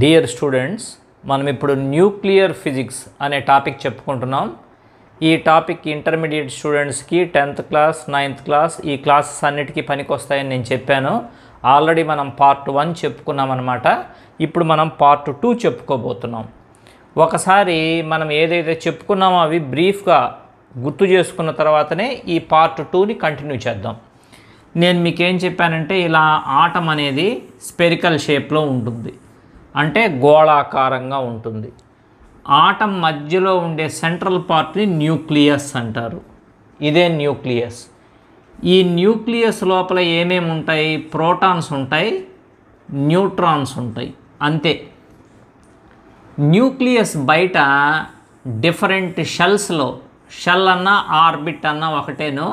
dear students మనం ఇప్పుడు nuclear physics అనే టాపిక్ చెప్పుకుంటున్నాం ఈ టాపిక్ ఇంటర్మీడియట్ స్టూడెంట్స్కి టెన్త్ క్లాస్ నైన్త్ క్లాస్ ఈ క్లాసెస్ అన్నిటికీ పనికొస్తాయని నేను చెప్పాను ఆల్రెడీ మనం పార్ట్ వన్ చెప్పుకున్నాం అనమాట ఇప్పుడు మనం పార్ట్ టూ చెప్పుకోబోతున్నాం ఒకసారి మనం ఏదైతే చెప్పుకున్నామో అవి బ్రీఫ్గా గుర్తు చేసుకున్న తర్వాతనే ఈ పార్ట్ టూని కంటిన్యూ చేద్దాం నేను మీకేం చెప్పానంటే ఇలా ఆటం అనేది స్పెరికల్ షేప్లో ఉంటుంది అంటే గోళాకారంగా ఉంటుంది ఆటం మధ్యలో ఉండే సెంట్రల్ పార్ట్ని న్యూక్లియస్ అంటారు ఇదే న్యూక్లియస్ ఈ న్యూక్లియస్ లోపల ఏమేమి ఉంటాయి ప్రోటాన్స్ ఉంటాయి న్యూట్రాన్స్ ఉంటాయి అంతే న్యూక్లియస్ బయట డిఫరెంట్ షెల్స్లో షెల్ అన్న ఆర్బిట్ అన్న ఒకటేను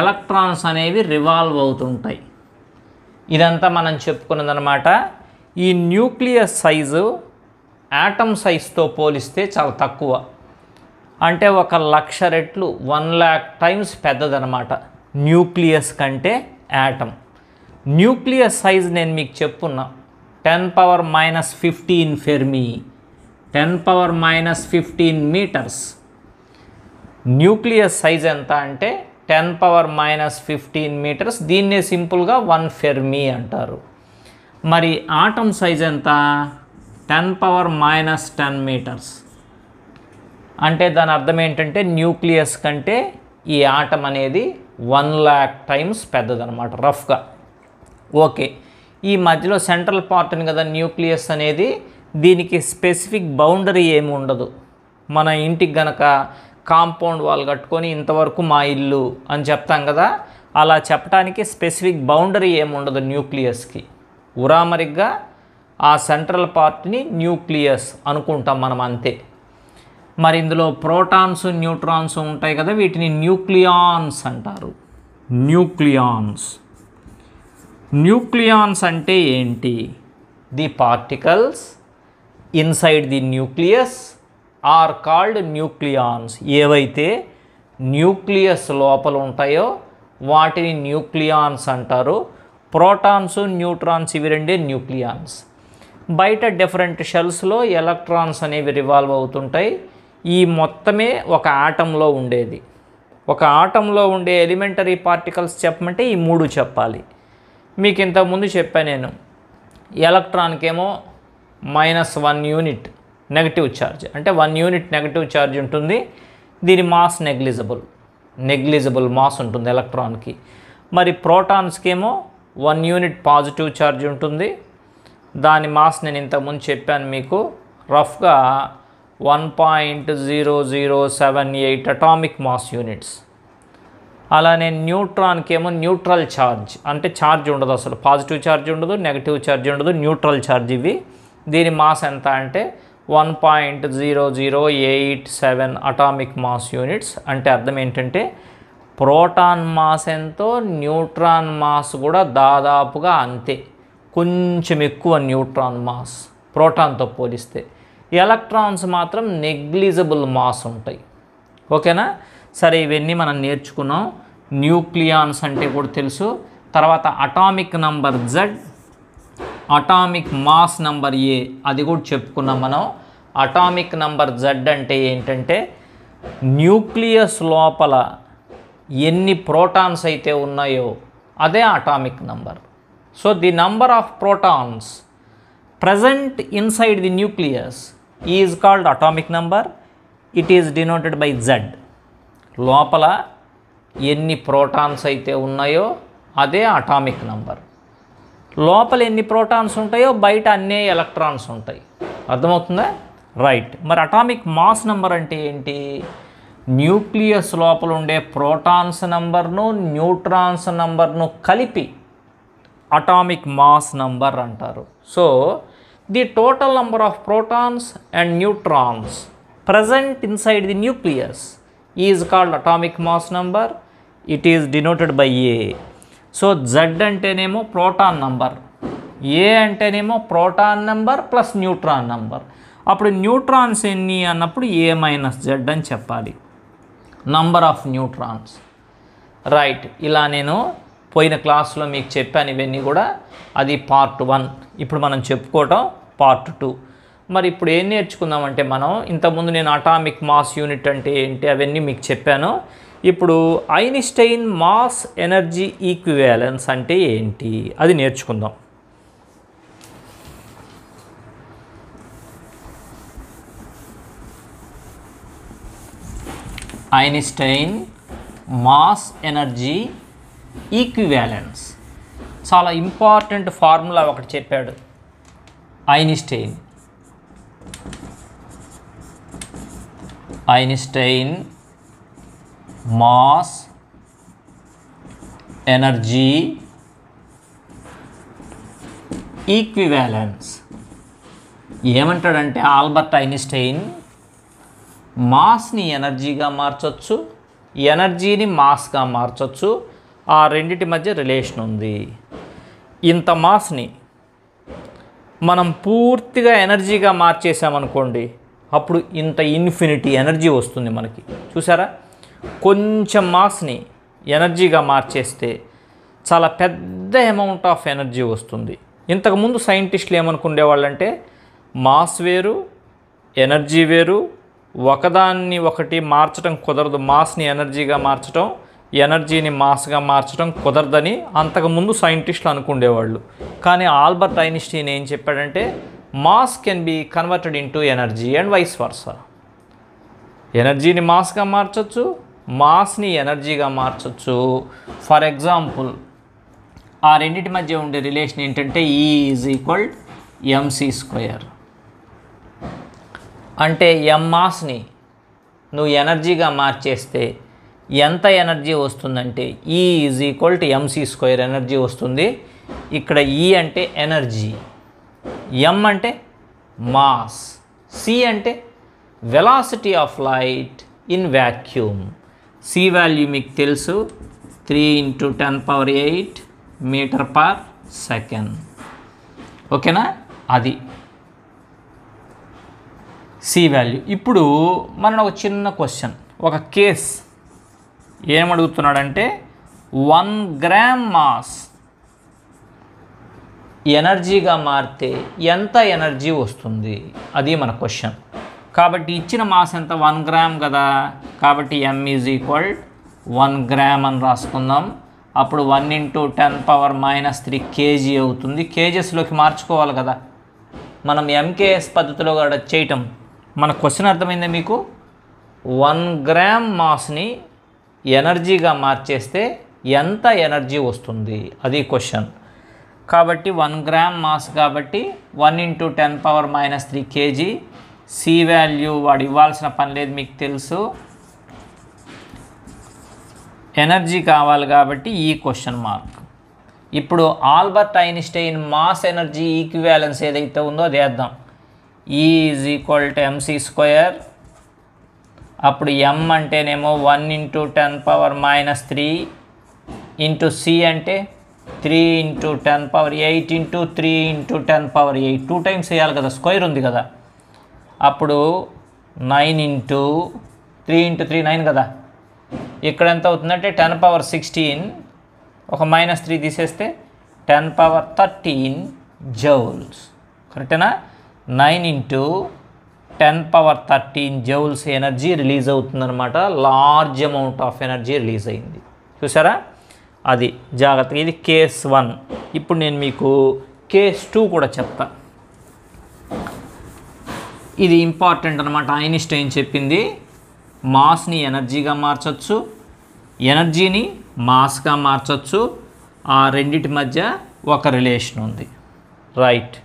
ఎలక్ట్రాన్స్ అనేవి రివాల్వ్ అవుతుంటాయి ఇదంతా మనం చెప్పుకున్నదనమాట ఈ న్యూక్లియస్ సైజు యాటమ్ సైజ్తో పోలిస్తే చాలా తక్కువ అంటే ఒక లక్ష రెట్లు వన్ ల్యాక్ టైమ్స్ పెద్దదనమాట న్యూక్లియస్ కంటే యాటమ్ న్యూక్లియస్ సైజ్ నేను మీకు చెప్పున్నా ten power minus fifteen fermi ten power minus fifteen metres nucleus size ఎంత అంటే ten power minus fifteen metres దీన్నే సింపుల్గా వన్ ఫెర్మీ అంటారు మరి ఆటమ్ సైజ్ ఎంత ten power minus ten metres అంటే దాని అర్థం ఏంటంటే న్యూక్లియస్ కంటే ఈ ఆటం అనేది వన్ ల్యాక్ టైమ్స్ పెద్దదనమాట రఫ్గా ఓకే ఈ మధ్యలో సెంట్రల్ పార్ట్ అని కదా న్యూక్లియస్ అనేది దీనికి స్పెసిఫిక్ బౌండరీ ఏమి ఉండదు మన ఇంటికి గనక కాంపౌండ్ వాల్ కట్టుకొని ఇంతవరకు మా ఇల్లు అని చెప్తాం కదా అలా చెప్పడానికి స్పెసిఫిక్ బౌండరీ ఏమి ఉండదు న్యూక్లియస్కి ఉరామరిగ్గా ఆ సెంట్రల్ పార్ట్ని న్యూక్లియస్ అనుకుంటాం మనం అంతే మరి ఇందులో ప్రోటాన్స్ న్యూట్రాన్స్ ఉంటాయి కదా వీటిని న్యూక్లియాన్స్ అంటారు న్యూక్లియాన్స్ న్యూక్లియాన్స్ అంటే ఏంటి the particles inside the nucleus are called nucleons ఏవైతే న్యూక్లియస్ లోపల ఉంటాయో వాటిని న్యూక్లియాన్స్ అంటారు ప్రోటాన్స్ న్యూట్రాన్స్ ఇవి రెండే న్యూక్లియాన్స్ బయట డిఫరెంట్ షెల్స్లో ఎలక్ట్రాన్స్ అనేవి రివాల్వ్ అవుతుంటాయి ఈ మొత్తమే ఒక ఆటంలో ఉండేది ఒక ఆటంలో ఉండే ఎలిమెంటరీ పార్టికల్స్ చెప్పమంటే ఈ మూడు చెప్పాలి మీకు ఇంతకుముందు చెప్పాను నేను ఎలక్ట్రాన్కేమో minus one unit negative charge అంటే వన్ యూనిట్ నెగటివ్ ఛార్జ్ ఉంటుంది దీని మాస్ నెగ్లిజబుల్ నెగ్లిజబుల్ మాస్ ఉంటుంది ఎలక్ట్రాన్కి మరి ప్రోటాన్స్కి ఏమో వన్ యూనిట్ పాజిటివ్ ఛార్జ్ ఉంటుంది దాని మాస్ నేను ఇంతకుముందు చెప్పాను మీకు రఫ్గా one point zero zero seven eight atomic mass units అలానే న్యూట్రాన్కి ఏమో న్యూట్రల్ ఛార్జ్ అంటే ఛార్జ్ ఉండదు అసలు పాజిటివ్ ఛార్జ్ ఉండదు నెగిటివ్ ఛార్జ్ ఉండదు న్యూట్రల్ ఛార్జ్ ఇవి దీని మాస్ ఎంత అంటే one point zero zero eight seven atomic mass units అంటే అర్థం ఏంటంటే ప్రోటాన్ మాస్ ఎంతో న్యూట్రాన్ మాస్ కూడా దాదాపుగా అంతే కొంచెం ఎక్కువ న్యూట్రాన్ మాస్ ప్రోటాన్తో పోలిస్తే ఎలక్ట్రాన్స్ మాత్రం నెగ్లిజబుల్ మాస్ ఉంటాయి ఓకేనా సరే ఇవన్నీ మనం నేర్చుకున్నాం న్యూక్లియాన్స్ అంటే కూడా తెలుసు తర్వాత atomic number Z atomic mass number A అది కూడా చెప్పుకున్నాం మనం అటామిక్ నంబర్ జడ్ అంటే ఏంటంటే న్యూక్లియస్ లోపల ఎన్ని ప్రోటాన్స్ అయితే ఉన్నాయో అదే atomic number so the number of protons present inside the nucleus is called atomic number it is denoted by Z లోపల ఎన్ని ప్రోటాన్స్ అయితే ఉన్నాయో అదే అటామిక్ నంబర్ లోపల ఎన్ని ప్రోటాన్స్ ఉంటాయో బయట అన్నీ ఎలక్ట్రాన్స్ ఉంటాయి అర్థమవుతుందా రైట్ మరి అటామిక్ మాస్ నంబర్ అంటే ఏంటి న్యూక్లియస్ లోపల ఉండే ప్రోటాన్స్ నంబర్ను న్యూట్రాన్స్ నంబర్ను కలిపి అటామిక్ మాస్ నంబర్ అంటారు so the total number of protons and neutrons present inside the nucleus is called atomic mass number it is denoted by A so Z అంటేనేమో proton number A అంటేనేమో proton number plus neutron number అప్పుడు neutrons ఎన్ని అన్నప్పుడు ఏ minus Z అని చెప్పాలి number of neutrons right ఇలా నేను పోయిన క్లాస్లో మీకు చెప్పాను ఇవన్నీ కూడా అది పార్ట్ వన్ ఇప్పుడు మనం చెప్పుకోవటం పార్ట్ టూ మరి ఇప్పుడు ఏం నేర్చుకుందామంటే మనం ఇంతకుముందు నేను అటామిక్ మాస్ యూనిట్ అంటే ఏంటి అవన్నీ మీకు చెప్పాను ఇప్పుడు ఐన్స్టైన్ మాస్ ఎనర్జీ ఈక్వివాలెన్స్ అంటే ఏంటి అది నేర్చుకుందాం ఐన్స్టైన్ మాస్ ఎనర్జీ ఈక్వివాలెన్స్ చాలా ఇంపార్టెంట్ ఫార్ములా ఒకటి చెప్పాడు Einstein Einstein mass energy equivalence ఏమంటాడంటే ఆల్బర్ట్ ఐన్స్టైన్ మాస్ని ఎనర్జీగా మార్చచ్చు ఎనర్జీని మాస్గా మార్చచ్చు ఆ రెండిటి మధ్య రిలేషన్ ఉంది ఇంత మాస్ని మనం పూర్తిగా ఎనర్జీగా మార్చేసామనుకోండి అప్పుడు ఇంత ఇన్ఫినిటీ ఎనర్జీ వస్తుంది మనకి చూసారా కొంచెం మాస్ని ఎనర్జీగా మార్చేస్తే చాలా పెద్ద అమౌంట్ ఆఫ్ ఎనర్జీ వస్తుంది ఇంతకుముందు సైంటిస్టులు ఏమనుకునేవాళ్ళంటే మాస్ వేరు ఎనర్జీ వేరు ఒకదాన్ని ఒకటి మార్చడం కుదరదు మాస్ని ఎనర్జీగా మార్చడం ఎనర్జీని మాస్గా మార్చడం కుదరదని అంతకుముందు సైంటిస్టులు అనుకుండేవాళ్ళు కానీ ఆల్బర్ట్ ఐన్స్టీన్ ఏం చెప్పాడంటే mass can be converted into energy and vice versa ఎనర్జీని మాస్గా మార్చచ్చు మాస్ని ఎనర్జీగా మార్చచ్చు ఫర్ ఎగ్జాంపుల్ ఆ రెండింటి మధ్య ఉండే రిలేషన్ ఏంటంటే ఈ ఈజ్ ఈక్వల్ ఎంసీ స్క్వేర్ అంటే ఎంమాస్ని నువ్వు ఎనర్జీగా మార్చేస్తే ఎంత ఎనర్జీ వస్తుందంటే E is equal to MC square energy వస్తుంది ఇక్కడ ఈ e అంటే ఎనర్జీ ఎం అంటే మాస్ సి అంటే velocity of light in vacuum C value మీకు తెలుసు three into ten power eight metre per second ఓకేనా అది సి వాల్యూ ఇప్పుడు మన ఒక చిన్న క్వశ్చన్ ఒక కేస్ ఏమడుగుతున్నాడంటే వన్ గ్రామ్ మాస్ ఎనర్జీగా మారితే ఎంత ఎనర్జీ వస్తుంది అది మన క్వశ్చన్ కాబట్టి ఇచ్చిన మాస్ ఎంత వన్ గ్రామ్ కదా కాబట్టి M is equal one gram అని రాసుకుందాం అప్పుడు one into ten power minus three kg అవుతుంది కేజెస్లోకి మార్చుకోవాలి కదా మనం ఎంకేఎస్ పద్ధతిలో కూడా చేయటం మన క్వశ్చన్ అర్థమైంది మీకు వన్ గ్రామ్ మాస్ని ఎనర్జీగా మార్చేస్తే ఎంత ఎనర్జీ వస్తుంది అది క్వశ్చన్ కాబట్టి వన్ గ్రామ్ మాస్ కాబట్టి one into ten power minus three kg C value వాడు ఇవ్వాల్సిన పని లేదు మీకు తెలుసు ఎనర్జీ కావాలి కాబట్టి ఈ క్వశ్చన్ మార్క్ ఇప్పుడు Albert Einstein mass energy equivalence ఏదైతే ఉందో అది వేద్దాం E is equal to MC square అప్పుడు ఎం అంటేనేమో one into ten power minus three into C అంటే three into ten power eight into three into ten power eight two times వేయాలి కదా square ఉంది కదా అప్పుడు nine into three into three nine కదా ఇక్కడ ఎంత అవుతుందంటే టెన్ పవర్ సిక్స్టీన్ ఒక మైనస్ త్రీ తీసేస్తే టెన్ పవర్ థర్టీన్ జౌల్స్ కరెక్టేనా nine into ten power thirteen joules energy release అవుతుందనమాట large amount of energy release అయింది చూసారా అది జాగ్రత్తగా ఇది కేస్ వన్ ఇప్పుడు నేను మీకు కేస్ టూ కూడా చెప్తా ఇది ఇంపార్టెంట్ అనమాట ఐన్స్టైన్ చెప్పింది మాస్ని ఎనర్జీగా మార్చచ్చు ఎనర్జీని మాస్గా మార్చచ్చు ఆ రెండిటి మధ్య ఒక రిలేషన్ ఉంది రైట్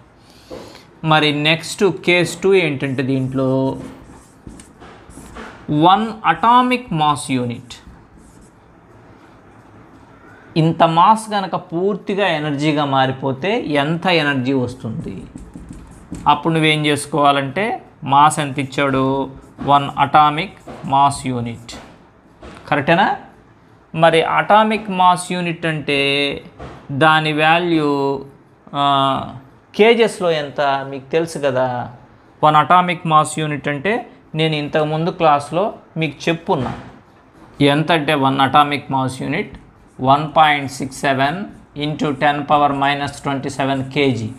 మరి నెక్స్ట్ కేస్ టూ ఏంటంటే దీంట్లో వన్ అటామిక్ మాస్ యూనిట్ ఇంత మాస్ కనుక పూర్తిగా ఎనర్జీగా మారిపోతే ఎంత ఎనర్జీ వస్తుంది అప్పుడు నువ్వేం చేసుకోవాలంటే మాస్ ఎంత ఇచ్చాడు వన్ అటామిక్ మాస్ యూనిట్ కరెక్టేనా మరి అటామిక్ మాస్ యూనిట్ అంటే దాని వాల్యూ కేజెస్లో ఎంత మీకు తెలుసు కదా వన్ అటామిక్ మాస్ యూనిట్ అంటే నేను ఇంతకుముందు క్లాస్లో మీకు చెప్పున్నా ఎంత అంటే one atomic mass unit one point six seven into ten power minus twenty seven kg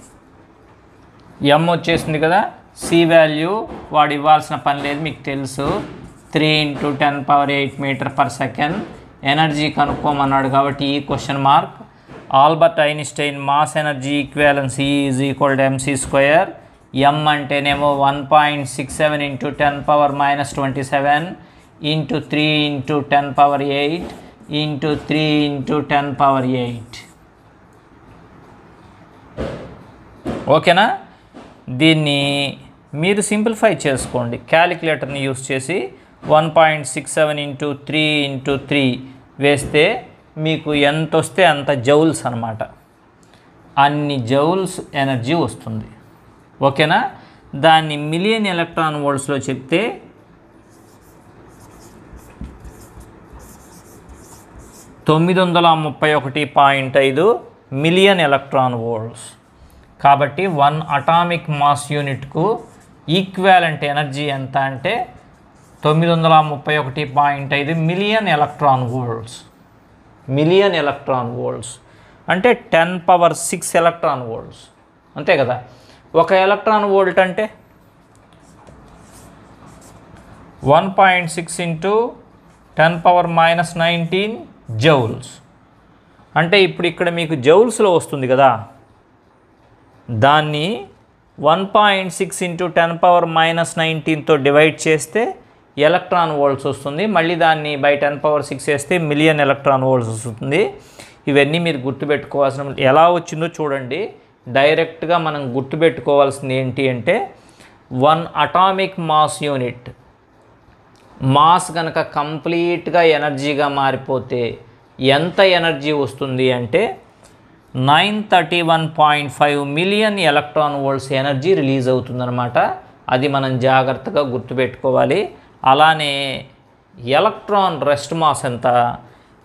M వచ్చేసింది కదా సి వాల్యూ వాడు ఇవ్వాల్సిన పని లేదు మీకు తెలుసు three into ten power eight metre per second energy కనుక్కోమన్నాడు కాబట్టి ఈ question mark Albert Einstein mass energy equivalence is equal to MC square M అంటేనేమో one point six seven into ten power minus twenty seven into three into ten power eight into three into ten power eight ఓకేనా దీన్ని మీరు simplify చేసుకోండి క్యాలిక్యులేటర్ని use చేసి one point six seven into three into three వేస్తే మీకు ఎంత వస్తే అంత జౌల్స్ అనమాట అన్ని జౌల్స్ ఎనర్జీ వస్తుంది ఓకేనా దాన్ని మిలియన్ ఎలక్ట్రాన్ వోల్ట్స్లో చెప్తే తొమ్మిది వందల ముప్పై ఒకటి పాయింట్ ఐదు మిలియన్ ఎలక్ట్రాన్ వోల్ట్స్ కాబట్టి వన్ అటామిక్ మాస్ యూనిట్కు ఈక్వాలెంట్ ఎనర్జీ ఎంత అంటే తొమ్మిది వందల ముప్పై ఒకటి పాయింట్ ఐదు million electron volts million electron volts అంటే ten power six electron volts అంతే కదా ఒక ఎలక్ట్రాన్ వోల్ట్ అంటే one point six into ten power minus nineteen joules అంటే ఇప్పుడు ఇక్కడ మీకు జౌల్స్లో వస్తుంది కదా దాన్ని one point six into ten power minus నైన్టీన్తో డివైడ్ చేస్తే ఎలక్ట్రాన్ వోల్ట్స్ వస్తుంది మళ్ళీ దాన్ని బై టెన్ పవర్ సిక్స్ వేస్తే మిలియన్ ఎలక్ట్రాన్ వోల్ట్స్ వస్తుంది ఇవన్నీ మీరు గుర్తుపెట్టుకోవాల్సిన ఎలా వచ్చిందో చూడండి డైరెక్ట్గా మనం గుర్తుపెట్టుకోవాల్సింది ఏంటి అంటే one atomic mass unit mass కనుక కంప్లీట్గా ఎనర్జీగా మారిపోతే ఎంత ఎనర్జీ వస్తుంది అంటే nine thirty one point five million electron volts energy release అవుతుందన్నమాట అది మనం జాగ్రత్తగా గుర్తుపెట్టుకోవాలి అలానే ఎలక్ట్రాన్ రెస్ట్ మాస్ ఎంత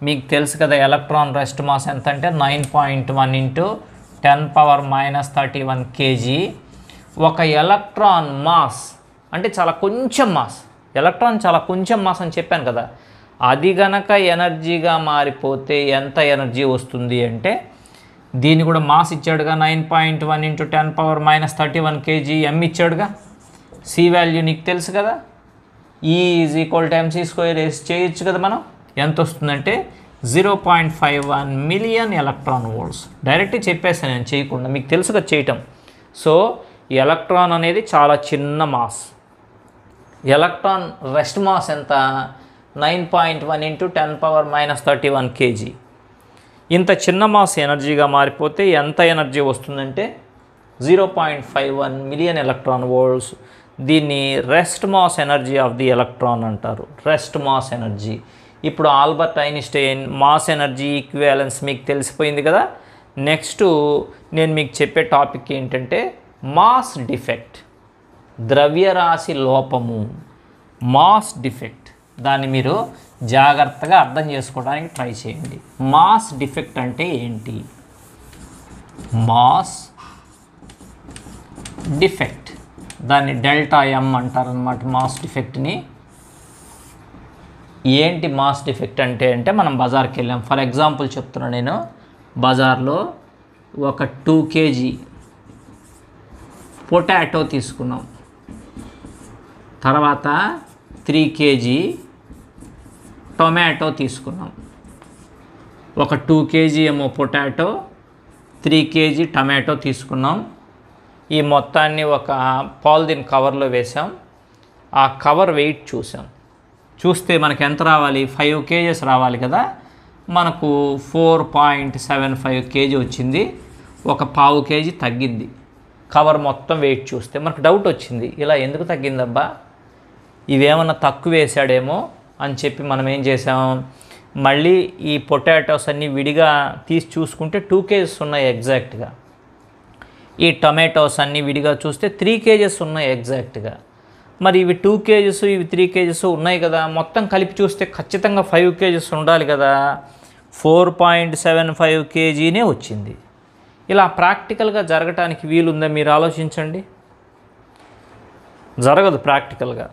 మీకు తెలుసు కదా ఎలక్ట్రాన్ రెస్ట్ మాస్ ఎంత అంటే nine point one into ten power minus thirty one kg ఒక ఎలక్ట్రాన్ మాస్ అంటే చాలా కొంచెం మాస్ ఎలక్ట్రాన్ చాలా కొంచెం మాస్ అని చెప్పాను కదా అది గనక ఎనర్జీగా మారిపోతే ఎంత ఎనర్జీ వస్తుంది అంటే దీన్ని కూడా మాస్ ఇచ్చాడుగా nine point one into ten power minus thirty one kg M ఇచ్చాడుగా సి వాల్యూ నీకు తెలుసు కదా E is equal to MC square వేసి చేయొచ్చు కదా మనం ఎంత వస్తుందంటే zero point five one million electron volts direct చెప్పేస్తాను నేను చేయకుండా మీకు తెలుసు కదా చేయటం సో ఎలక్ట్రాన్ అనేది చాలా చిన్న మాస్ ఎలక్ట్రాన్ రెస్ట్ మాస్ ఎంత nine point one into ten power minus thirty one kg ఇంత చిన్న మాస్ ఎనర్జీగా మారిపోతే ఎంత ఎనర్జీ వస్తుందంటే zero point five one million electron volts దీన్ని rest mass energy of the electron అంటారు రెస్ట్ మాస్ ఎనర్జీ ఇప్పుడు Albert Einstein mass energy equivalence మీకు తెలిసిపోయింది కదా నెక్స్ట్ నేను మీకు చెప్పే టాపిక్ ఏంటంటే మాస్ డిఫెక్ట్ ద్రవ్యరాశి లోపము మాస్ డిఫెక్ట్ దాన్ని మీరు జాగ్రత్తగా అర్థం చేసుకోవడానికి ట్రై చేయండి మాస్ డిఫెక్ట్ అంటే ఏంటి మాస్ డిఫెక్ట్ దాన్ని డెల్టా ఎం అంటారనమాట మాస్ డిఫెక్ట్ని ఏంటి మాస్ డిఫెక్ట్ అంటే అంటే మనం బజార్కి వెళ్ళాం ఫర్ ఎగ్జాంపుల్ చెప్తున్నాను నేను బజార్లో ఒక టూ కేజీ పొటాటో తీసుకున్నాం తర్వాత త్రీ కేజీ టొమాటో తీసుకున్నాం ఒక టూ కేజీ ఏమో పొటాటో త్రీ కేజీ టమాటో తీసుకున్నాం ఈ మొత్తాన్ని ఒక పాలిథిన్ కవర్లో వేసాం ఆ కవర్ వెయిట్ చూసాం చూస్తే మనకు ఎంత రావాలి ఫైవ్ కేజెస్ రావాలి కదా మనకు four point seven five kg వచ్చింది ఒక పావు కేజీ తగ్గింది కవర్ మొత్తం వెయిట్ చూస్తే మనకు డౌట్ వచ్చింది ఇలా ఎందుకు తగ్గిందబ్బా ఇవేమన్నా తక్కువ వేసాడేమో అని చెప్పి మనం ఏం చేసాం మళ్ళీ ఈ పొటాటోస్ అన్నీ విడిగా తీసి చూసుకుంటే టూ కేజెస్ ఉన్నాయి ఎగ్జాక్ట్గా ఈ టొమాటోస్ అన్నీ విడిగా చూస్తే త్రీ కేజెస్ ఉన్నాయి ఎగ్జాక్ట్గా మరి ఇవి టూ కేజెస్ ఇవి త్రీ కేజెస్ ఉన్నాయి కదా మొత్తం కలిపి చూస్తే ఖచ్చితంగా ఫైవ్ కేజెస్ ఉండాలి కదా ఫోర్ పాయింట్ సెవెన్ ఫైవ్ కేజీనే వచ్చింది ఇలా ప్రాక్టికల్గా జరగటానికి వీలుందా మీరు ఆలోచించండి జరగదు ప్రాక్టికల్గా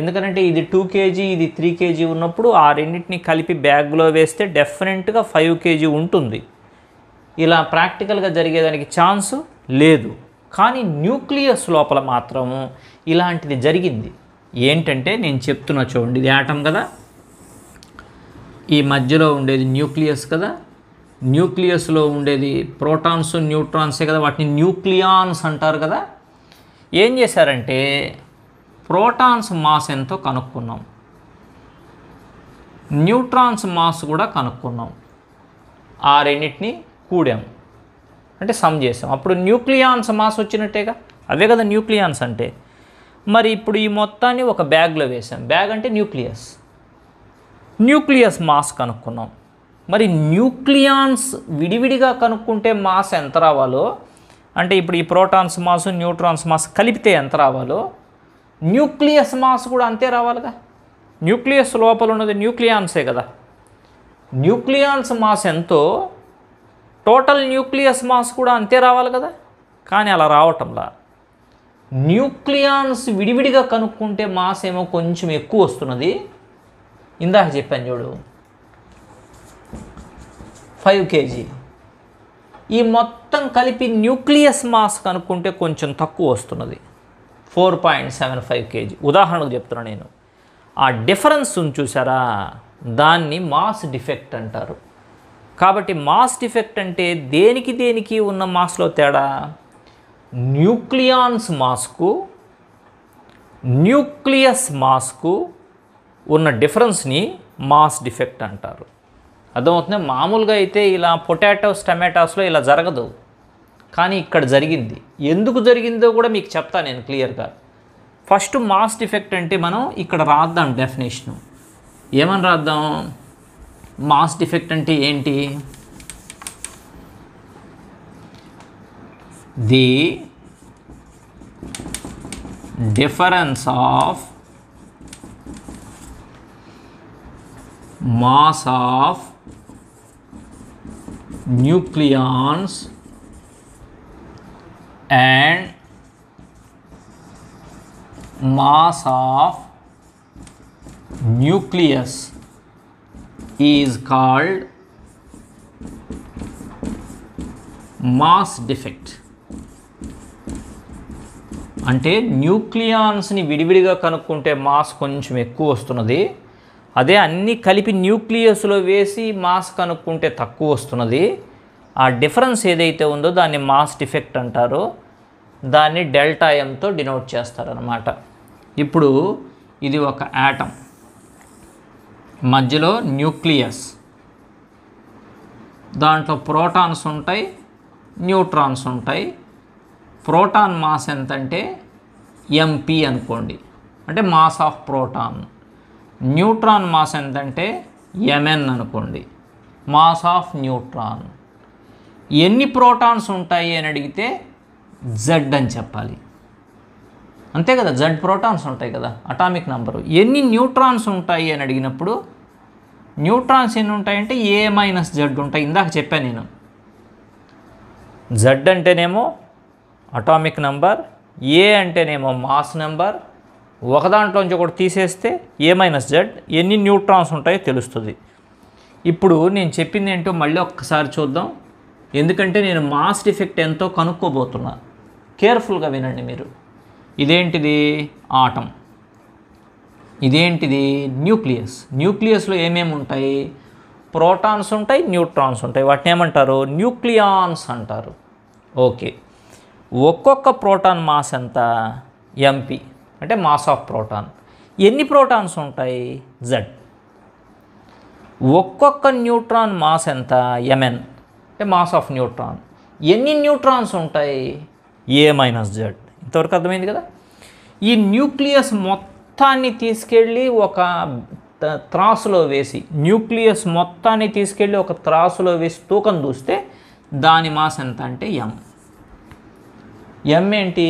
ఎందుకంటే ఇది టూ కేజీ ఇది త్రీ కేజీ ఉన్నప్పుడు ఆ రెండింటిని కలిపి బ్యాగ్లో వేస్తే డెఫినెట్గా ఫైవ్ కేజీ ఉంటుంది ఇలా ప్రాక్టికల్గా జరిగేదానికి ఛాన్సు లేదు కానీ న్యూక్లియస్ లోపల మాత్రం ఇలాంటిది జరిగింది ఏంటంటే నేను చెప్తున్న చూడండి ఇది ఆటం కదా ఈ మధ్యలో ఉండేది న్యూక్లియస్ కదా న్యూక్లియస్లో ఉండేది ప్రోటాన్స్ న్యూట్రాన్సే కదా వాటిని న్యూక్లియాన్స్ అంటారు కదా ఏం చేశారంటే ప్రోటాన్స్ మాస్ ఎంతో కనుక్కున్నాం న్యూట్రాన్స్ మాస్ కూడా కనుక్కున్నాం ఆ రెండింటిని కూడాం అంటే సమ్ చేసాం అప్పుడు న్యూక్లియాన్స్ మాస్ వచ్చినట్టేగా అవే కదా న్యూక్లియాన్స్ అంటే మరి ఇప్పుడు ఈ మొత్తాన్ని ఒక బ్యాగ్లో వేసాం బ్యాగ్ అంటే న్యూక్లియస్ న్యూక్లియస్ మాస్ కనుక్కున్నాం మరి న్యూక్లియాన్స్ విడివిడిగా కనుక్కుంటే మాస్ ఎంత రావాలో అంటే ఇప్పుడు ఈ ప్రోటాన్స్ మాస్ న్యూట్రాన్స్ మాస్ కలిపితే ఎంత రావాలో న్యూక్లియస్ మాస్ కూడా అంతే రావాలిగా న్యూక్లియస్ లోపల ఉన్నది న్యూక్లియాన్సే కదా న్యూక్లియాన్స్ మాస్ ఎంతో టోటల్ న్యూక్లియస్ మాస్ కూడా అంతే రావాలి కదా కానీ అలా రావటంలా న్యూక్లియాన్స్ విడివిడిగా కనుక్కుంటే మాస్ ఏమో కొంచెం ఎక్కువ వస్తున్నది ఇందాక చెప్పాను చూడు ఫైవ్ కేజీ ఈ మొత్తం కలిపి న్యూక్లియస్ మాస్ కనుక్కుంటే కొంచెం తక్కువ వస్తున్నది four point seven five kg ఉదాహరణకు చెప్తున్నాను నేను ఆ డిఫరెన్స్ చూసారా దాన్ని మాస్ డిఫెక్ట్ అంటారు కాబట్టి మాస్ డిఫెక్ట్ అంటే దేనికి దేనికి ఉన్న మాస్లో తేడా న్యూక్లియాన్స్ మాస్కు న్యూక్లియస్ మాస్కు ఉన్న డిఫరెన్స్ని మాస్ డిఫెక్ట్ అంటారు అర్థమవుతుంది మామూలుగా అయితే ఇలా పొటాటోస్ టమాటాస్లో ఇలా జరగదు కానీ ఇక్కడ జరిగింది ఎందుకు జరిగిందో కూడా మీకు చెప్తాను నేను క్లియర్గా ఫస్ట్ మాస్ డిఫెక్ట్ అంటే మనం ఇక్కడ రాద్దాం డెఫినేషను ఏమని రాద్దాం mass defect and the difference of mass of nucleons and mass of nucleus is called mass defect అంటే న్యూక్లియాన్స్ని విడివిడిగా కనుక్కుంటే మాస్ కొంచెం ఎక్కువ వస్తున్నది అదే అన్నీ కలిపి న్యూక్లియస్లో వేసి మాస్ కనుక్కుంటే తక్కువ వస్తున్నది ఆ డిఫరెన్స్ ఏదైతే ఉందో దాన్ని మాస్ డిఫెక్ట్ అంటారో దాన్ని డెల్టా ఎంతో డినోట్ చేస్తారనమాట ఇప్పుడు ఇది ఒక యాటమ్ మధ్యలో న్యూక్లియస్ దాంట్లో ప్రోటాన్స్ ఉంటాయి న్యూట్రాన్స్ ఉంటాయి ప్రోటాన్ మాస్ ఎంతంటే ఎంపీ అనుకోండి అంటే mass of proton neutron mass ఎంతంటే ఎంఎన్ అనుకోండి మాస్ ఆఫ్ న్యూట్రాన్ ఎన్ని ప్రోటాన్స్ ఉంటాయి అని అడిగితే జెడ్ అని చెప్పాలి అంతే కదా జెడ్ ప్రోటాన్స్ ఉంటాయి కదా అటామిక్ నంబరు ఎన్ని న్యూట్రాన్స్ ఉంటాయి అని అడిగినప్పుడు న్యూట్రాన్స్ ఎన్ని ఉంటాయంటే ఏ మైనస్ జడ్ ఉంటాయి ఇందాక చెప్పాను నేను జడ్ అంటేనేమో అటామిక్ నెంబర్ ఏ అంటేనేమో మాస్ నెంబర్ ఒక దాంట్లోంచి ఒకటి తీసేస్తే ఏ మైనస్ జడ్ ఎన్ని న్యూట్రాన్స్ ఉంటాయో తెలుస్తుంది ఇప్పుడు నేను చెప్పింది ఏంటో మళ్ళీ ఒక్కసారి చూద్దాం ఎందుకంటే నేను మాస్ డిఫెక్ట్ ఎంతో కనుక్కోబోతున్నా కేర్ఫుల్గా వినండి మీరు ఇదేంటిది ఆటం ఇదేంటిది న్యూక్లియస్ న్యూక్లియస్లో ఏమేమి ఉంటాయి ప్రోటాన్స్ ఉంటాయి న్యూట్రాన్స్ ఉంటాయి వాటిని ఏమంటారు న్యూక్లియాన్స్ అంటారు ఓకే ఒక్కొక్క ప్రోటాన్ మాస్ ఎంత ఎంపీ అంటే మాస్ ఆఫ్ ప్రోటాన్ ఎన్ని ప్రోటాన్స్ ఉంటాయి జడ్ ఒక్కొక్క న్యూట్రాన్ మాస్ ఎంత ఎంఎన్ అంటే మాస్ ఆఫ్ న్యూట్రాన్ ఎన్ని న్యూట్రాన్స్ ఉంటాయి ఏ మైనస్ జడ్ ఇంతవరకు అర్థమైంది కదా ఈ న్యూక్లియస్ మొత్తం మొత్తాన్ని తీసుకెళ్ళి ఒక త్రాసులో వేసి న్యూక్లియస్ మొత్తాన్ని తీసుకెళ్ళి ఒక త్రాసులో వేసి తూకం చూస్తే దాని మాస్ ఎంత అంటే ఎం ఎం ఏంటి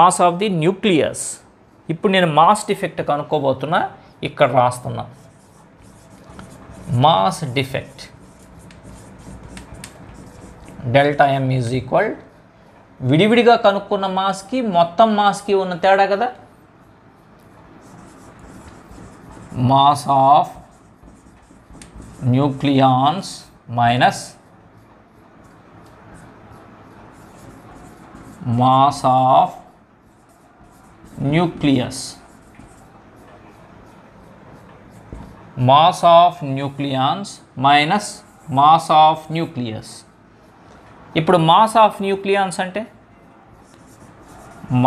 మాస్ ఆఫ్ ది న్యూక్లియస్ ఇప్పుడు నేను మాస్ డిఫెక్ట్ కనుక్కోబోతున్నా ఇక్కడ రాస్తున్నా mass defect delta M is equal విడివిడిగా కనుక్కున్న మాస్కి మొత్తం మాస్కి ఉన్న తేడా కదా mass of nucleons minus mass of nucleus mass of nucleons minus mass of nucleus ఇప్పుడు మాస్ ఆఫ్ న్యూక్లియాన్స్ అంటే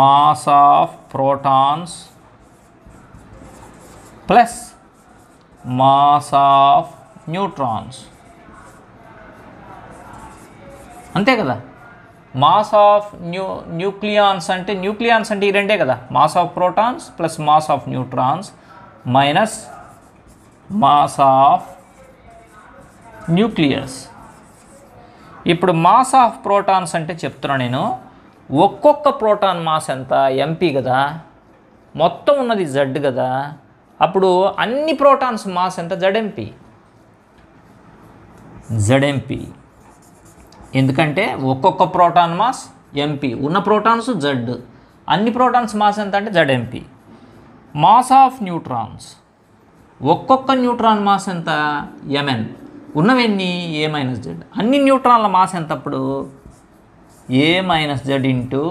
mass of protons plus mass of neutrons అంతే కదా మాస్ ఆఫ్ న్యూ న్యూక్లియాన్స్ అంటే న్యూక్లియాన్స్ అంటే ఈ రెండే కదా mass of protons plus mass of neutrons minus mass of nucleus ఇప్పుడు మాస్ ఆఫ్ ప్రోటాన్స్ అంటే చెప్తున్నాను నేను ఒక్కొక్క ప్రోటాన్ మాస్ ఎంత ఎంపీ కదా మొత్తం ఉన్నది జడ్ కదా అప్పుడు అన్ని ప్రోటాన్స్ మాస్ ఎంత జడెంపి జడెంపి ఎందుకంటే ఒక్కొక్క ప్రోటాన్ మాస్ ఎంపీ ఉన్న ప్రోటాన్స్ జడ్ అన్ని ప్రోటాన్స్ మాస్ ఎంత అంటే జడ్ఎంపీ మాస్ ఆఫ్ న్యూట్రాన్స్ ఒక్కొక్క న్యూట్రాన్ మాస్ ఎంత ఎంఎన్ ఉన్నవన్నీ ఏ మైనస్ జెడ్ అన్ని న్యూట్రాన్ల మాస్ ఎంత అప్పుడు A minus Z into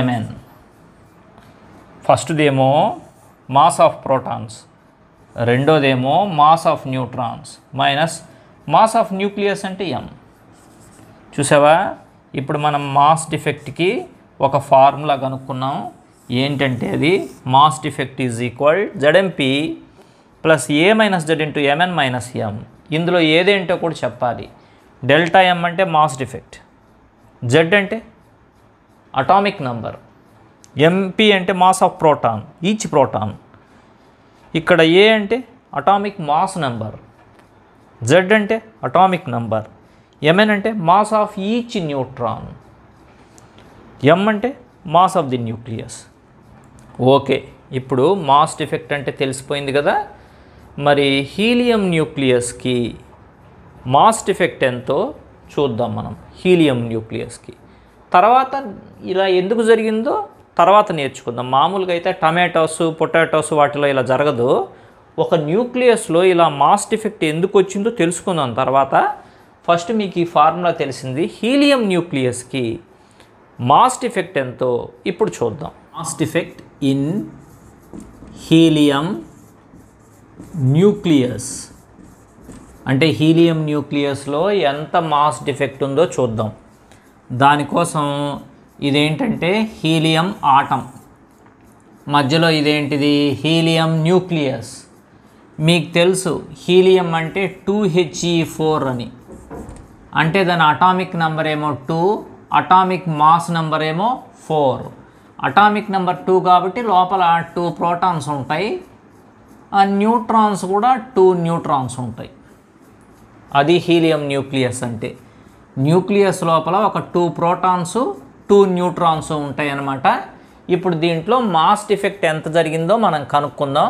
MN ఫస్ట్దేమో మాస్ ఆఫ్ ప్రోటాన్స్ రెండోదేమో mass of neutrons minus mass of nucleus అంటే ఎం చూసావా ఇప్పుడు మనం మాస్ డిఫెక్ట్కి ఒక ఫార్ములా కనుక్కున్నాం ఏంటంటే అది mass defect is equal ZMP plus A minus Z into MN minus M ఇందులో ఏదేంటో కూడా చెప్పాలి డెల్టా ఎం అంటే మాస్ డిఫెక్ట్ జెడ్ అంటే అటామిక్ నంబర్ ఎంపీ అంటే mass of proton each proton ఇక్కడ ఏ అంటే అటామిక్ మాస్ నెంబర్ జెడ్ అంటే అటామిక్ నెంబర్ ఎంఎన్ అంటే mass of each neutron M అంటే mass of the nucleus okay ఇప్పుడు mass defect అంటే తెలిసిపోయింది కదా మరి హీలియం న్యూక్లియస్కి మాస్ డిఫెక్ట్ ఎంతో చూద్దాం మనం హీలియం న్యూక్లియస్కి తర్వాత ఇలా ఎందుకు జరిగిందో తర్వాత నేర్చుకుందాం మామూలుగా అయితే టమాటోస్ పొటాటోస్ వాటిలో ఇలా జరగదు ఒక న్యూక్లియస్లో ఇలా మాస్ డిఫెక్ట్ ఎందుకు వచ్చిందో తెలుసుకుందాం తర్వాత ఫస్ట్ మీకు ఈ ఫార్ములా తెలిసింది హీలియం న్యూక్లియస్కి మాస్ డిఫెక్ట్ ఎంతో ఇప్పుడు చూద్దాం mass defect in helium nucleus అంటే హీలియం న్యూక్లియస్లో ఎంత మాస్ డిఫెక్ట్ ఉందో చూద్దాం దానికోసం ఇదేంటంటే హీలియం ఆటం మధ్యలో ఇదేంటిది హీలియం న్యూక్లియస్ మీకు తెలుసు హీలియం అంటే టూ హెచ్ఈ ఫోర్ అని అంటే దాని అటామిక్ నెంబర్ ఏమో టూ అటామిక్ మాస్ నెంబర్ ఏమో ఫోర్ అటామిక్ నెంబర్ టూ కాబట్టి లోపల టూ ప్రోటాన్స్ ఉంటాయి ఆ న్యూట్రాన్స్ కూడా టూ న్యూట్రాన్స్ ఉంటాయి అది హీలియం న్యూక్లియస్ అంటే న్యూక్లియస్ లోపల ఒక టూ ప్రోటాన్స్ టూ న్యూట్రాన్స్ ఉంటాయన్నమాట ఇప్పుడు దీంట్లో మాస్ డిఫెక్ట్ ఎంత జరిగిందో మనం కనుక్కుందాం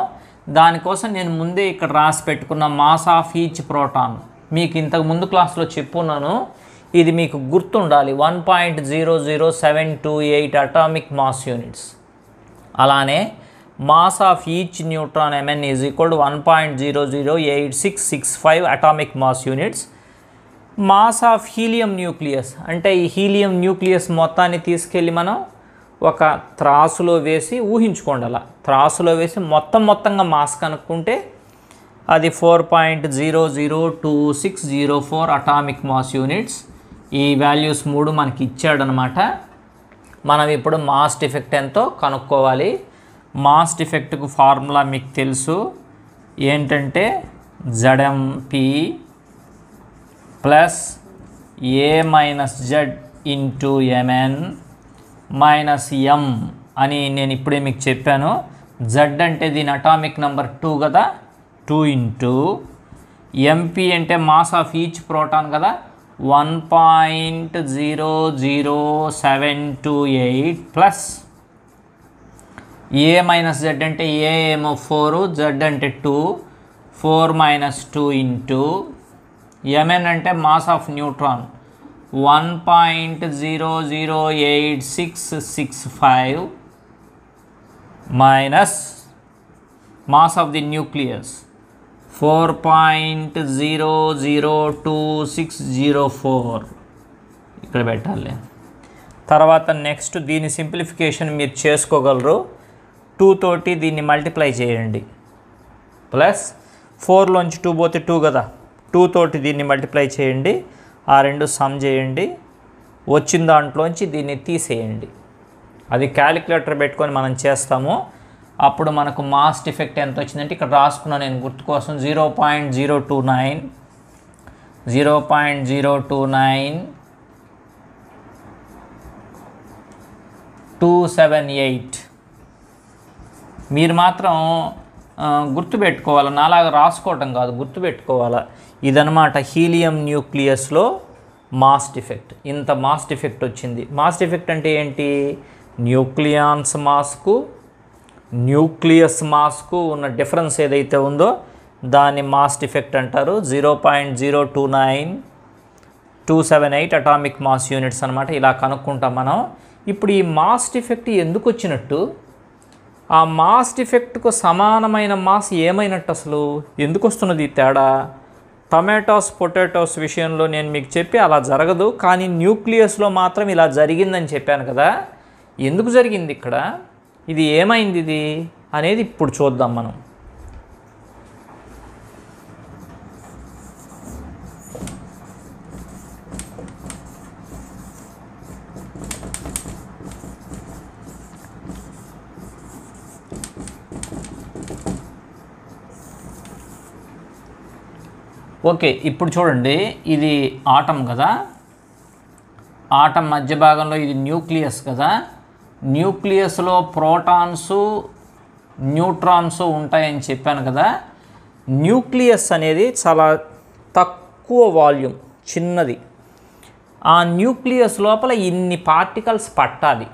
దానికోసం నేను ముందే ఇక్కడ రాసి పెట్టుకున్న మాస్ ఆఫ్ ఈచ్ ప్రోటాన్ మీకు ఇంతకు ముందు క్లాస్లో చెప్పున్నాను ఇది మీకు గుర్తుండాలి one point zero zero seven two eight atomic mass units అలానే mass of each neutron MN is equal one point zero zero eight six six five atomic mass units mass of helium nucleus అంటే ఈ helium nucleus మొత్తాన్ని తీసుకెళ్ళి మనం ఒక త్రాసులో వేసి ఊహించుకోండి అలా త్రాసులో వేసి మొత్తం మొత్తంగా మాస్ కనుక్కుంటే అది four point zero zero two six zero four atomic mass units ఈ వాల్యూస్ మూడు మనకి ఇచ్చాడనమాట మనం ఇప్పుడు మాస్ డిఫెక్ట్ ఎంతో కనుక్కోవాలి మాస్ డిఫెక్ట్కు ఫార్ములా మీకు తెలుసు ఏంటంటే ZMP plus A minus Z into MN minus M అని నేను ఇప్పుడే మీకు చెప్పాను జెడ్ అంటే దీని అటామిక్ నెంబర్ టూ కదా టూ ఇంటూ ఎంపీ అంటే మాస్ ఆఫ్ ఈచ్ ప్రోటాన్ కదా one point zero zero seven two eight plus A minus Z అంటే ఏ ఫోరు జెడ్ అంటే two four minus two into MN అంటే mass of neutron one point zero zero eight six six five minus mass of the nucleus four point zero zero two six zero four ఇక్కడ పెట్టాలి తర్వాత next దీని simplification మీరు చేసుకోగలరు two తోటి దీన్ని multiply చేయండి ప్లస్ ఫోర్లోంచి టూ పోతే టూ కదా టూ తోటి దీన్ని మల్టిప్లై చేయండి ఆ రెండు సమ్ చేయండి వచ్చిన దాంట్లోంచి దీన్ని తీసేయండి అది క్యాలిక్యులేటర్ పెట్టుకొని మనం చేస్తాము అప్పుడు మనకు మాస్ ఎఫెక్ట్ ఎంత వచ్చిందంటే ఇక్కడ రాసుకున్నా నేను గుర్తు కోసం zero point zero two nine zero point zero two nine two seven eight మీరు మాత్రం గుర్తుపెట్టుకోవాలి నాలాగా రాసుకోవటం కాదు గుర్తుపెట్టుకోవాలి ఇదనమాట హీలియం న్యూక్లియస్లో మాస్ డిఫెక్ట్ ఇంత మాస్ డిఫెక్ట్ వచ్చింది మాస్ డిఫెక్ట్ అంటే ఏంటి న్యూక్లియాన్స్ మాస్కు న్యూక్లియస్ మాస్కు ఉన్న డిఫరెన్స్ ఏదైతే ఉందో దాన్ని మాస్ డిఫెక్ట్ అంటారు zero point zero two nine two seven eight atomic mass units అనమాట ఇలా కనుక్కుంటాం మనం ఇప్పుడు ఈ మాస్ డిఫెక్ట్ ఎందుకు వచ్చినట్టు ఆ మాస్ డిఫెక్ట్కు సమానమైన మాస్ ఏమైనట్టు అసలు ఎందుకు వస్తున్నది తేడా టొమాటోస్ పొటాటోస్ విషయంలో నేను మీకు చెప్పి అలా జరగదు కానీ న్యూక్లియస్లో మాత్రం ఇలా జరిగిందని చెప్పాను కదా ఎందుకు జరిగింది ఇక్కడ ఇది ఏమైంది ఇది అనేది ఇప్పుడు చూద్దాం మనం ఓకే ఇప్పుడు చూడండి ఇది ఆటం కదా ఆటం మధ్య భాగంలో ఇది న్యూక్లియస్ కదా న్యూక్లియస్లో ప్రోటాన్స్ న్యూట్రాన్స్ ఉంటాయని చెప్పాను కదా న్యూక్లియస్ అనేది చాలా తక్కువ వాల్యూమ్ చిన్నది ఆ న్యూక్లియస్ లోపల ఇన్ని పార్టికల్స్ పట్టాలి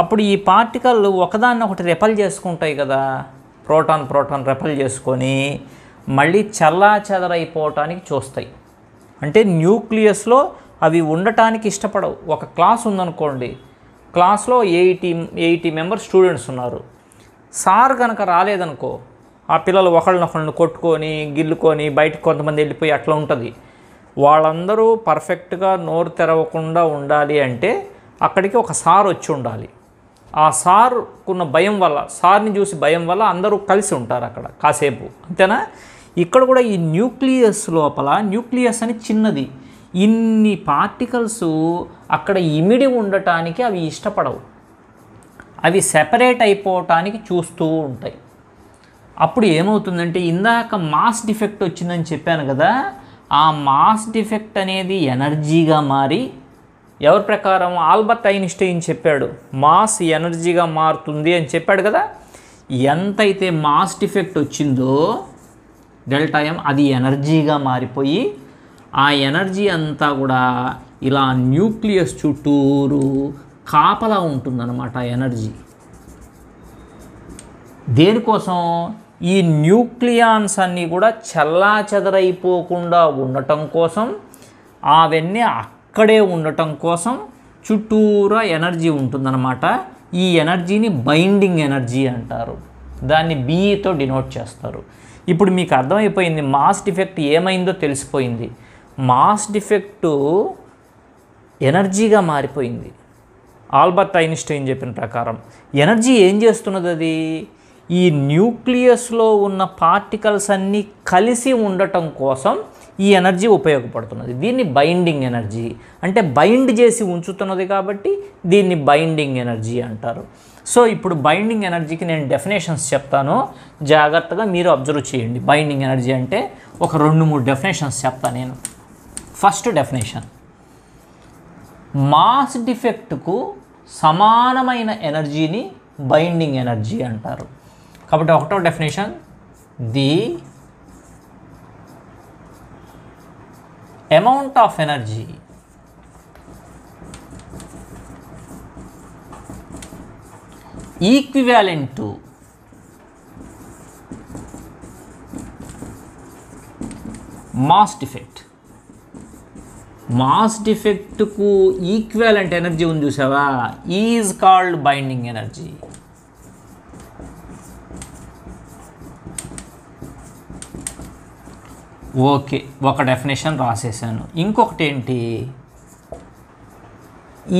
అప్పుడు ఈ పార్టికల్ ఒకదాన్ని ఒకటి రెపల్ చేసుకుంటాయి కదా ప్రోటాన్ ప్రోటాన్ రెపల్ చేసుకొని మళ్ళీ చల్లా చెదరైపోవటానికి చూస్తాయి అంటే న్యూక్లియస్లో అవి ఉండటానికి ఇష్టపడవు ఒక క్లాస్ ఉందనుకోండి క్లాస్లో ఎయిటీ ఎయిటీ మెంబర్ స్టూడెంట్స్ ఉన్నారు సార్ కనుక రాలేదనుకో ఆ పిల్లలు ఒకళ్ళనొకళ్ళని కొట్టుకొని గిల్లుకొని బయటకు కొంతమంది వెళ్ళిపోయి అట్లా ఉంటుంది వాళ్ళందరూ పర్ఫెక్ట్గా నోరు తెరవకుండా ఉండాలి అంటే అక్కడికి ఒక సార్ వచ్చి ఉండాలి ఆ సార్కున్న భయం వల్ల సార్ని చూసి భయం వల్ల అందరూ కలిసి ఉంటారు అక్కడ కాసేపు అంతేనా ఇక్కడ కూడా ఈ న్యూక్లియస్ లోపల న్యూక్లియస్ అని చిన్నది ఇన్ని పార్టికల్స్ అక్కడ ఇమిడి ఉండటానికి అవి ఇష్టపడవు అవి సెపరేట్ అయిపోవటానికి చూస్తూ ఉంటాయి అప్పుడు ఏమవుతుందంటే ఇందాక మాస్ డిఫెక్ట్ వచ్చిందని చెప్పాను కదా ఆ మాస్ డిఫెక్ట్ అనేది ఎనర్జీగా మారి ఎవరి ప్రకారం ఆల్బర్ట్ ఐన్స్టైన్ చెప్పాడు మాస్ ఎనర్జీగా మారుతుంది అని చెప్పాడు కదా ఎంతైతే మాస్ డిఫెక్ట్ వచ్చిందో డెల్టా ఎం అది ఎనర్జీగా మారిపోయి ఆ ఎనర్జీ అంతా కూడా ఇలా న్యూక్లియస్ చుట్టూరు కాపలా ఉంటుందన్నమాట ఎనర్జీ దేనికోసం ఈ న్యూక్లియాన్స్ అన్నీ కూడా చల్లా చెదరైపోకుండా ఉండటం కోసం అవన్నీ అక్కడే ఉండటం కోసం చుట్టూరా ఎనర్జీ ఉంటుందన్నమాట ఈ ఎనర్జీని బైండింగ్ ఎనర్జీ అంటారు దాన్ని బీఈతో డినోట్ చేస్తారు ఇప్పుడు మీకు అర్థమైపోయింది మాస్ డిఫెక్ట్ ఏమైందో తెలిసిపోయింది మాస్ డిఫెక్టు ఎనర్జీగా మారిపోయింది ఆల్బర్ట్ ఐన్స్టైన్ చెప్పిన ప్రకారం ఎనర్జీ ఏం చేస్తున్నది అది ఈ న్యూక్లియస్లో ఉన్న పార్టికల్స్ అన్నీ కలిసి ఉండటం కోసం ఈ ఎనర్జీ ఉపయోగపడుతున్నది దీన్ని బైండింగ్ ఎనర్జీ అంటే బైండ్ చేసి ఉంచుతున్నది కాబట్టి దీన్ని బైండింగ్ ఎనర్జీ అంటారు సో ఇప్పుడు బైండింగ్ ఎనర్జీకి నేను డెఫినేషన్స్ చెప్తాను జాగ్రత్తగా మీరు అబ్జర్వ్ చేయండి బైండింగ్ ఎనర్జీ అంటే ఒక రెండు మూడు డెఫినేషన్స్ చెప్తాను నేను ఫస్ట్ డెఫినేషన్ మాస్ డిఫెక్ట్కు సమానమైన ఎనర్జీని బైండింగ్ ఎనర్జీ అంటారు కాబట్టి ఒకటో definition the amount of energy equivalent to mass defect mass డిఫెక్ట్కు ఈక్వాలెంట్ ఎనర్జీ ఉంది చూసావా is called binding energy okay ఒక డెఫినేషన్ రాసేసాను ఇంకొకటి ఏంటి